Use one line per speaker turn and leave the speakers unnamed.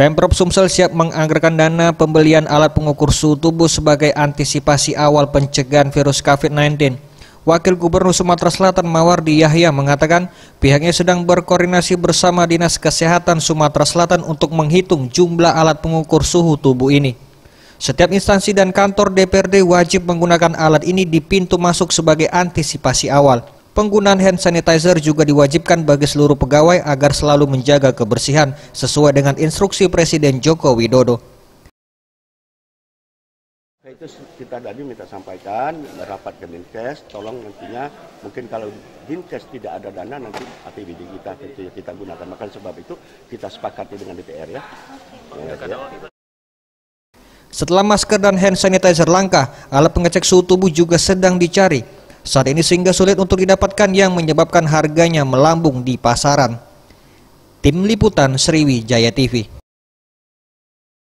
Pemprov Sumsel siap menganggarkan dana pembelian alat pengukur suhu tubuh sebagai antisipasi awal pencegahan virus COVID-19. Wakil Gubernur Sumatera Selatan Mawardi Yahya mengatakan pihaknya sedang berkoordinasi bersama Dinas Kesehatan Sumatera Selatan untuk menghitung jumlah alat pengukur suhu tubuh ini. Setiap instansi dan kantor DPRD wajib menggunakan alat ini di pintu masuk sebagai antisipasi awal. Penggunaan hand sanitizer juga diwajibkan bagi seluruh pegawai agar selalu menjaga kebersihan sesuai dengan instruksi Presiden Joko Widodo.
Nah, itu kita tadi minta sampaikan rapat ke Dinkes, tolong nantinya mungkin kalau Dinkes tidak ada dana nanti APBD kita kita gunakan. Maka sebab itu kita sepakati dengan DPR ya. ya, ya.
Setelah masker dan hand sanitizer langka, alat pengecek suhu tubuh juga sedang dicari saat ini sehingga sulit untuk didapatkan yang menyebabkan harganya melambung di pasaran. Tim Liputan Sriwijaya TV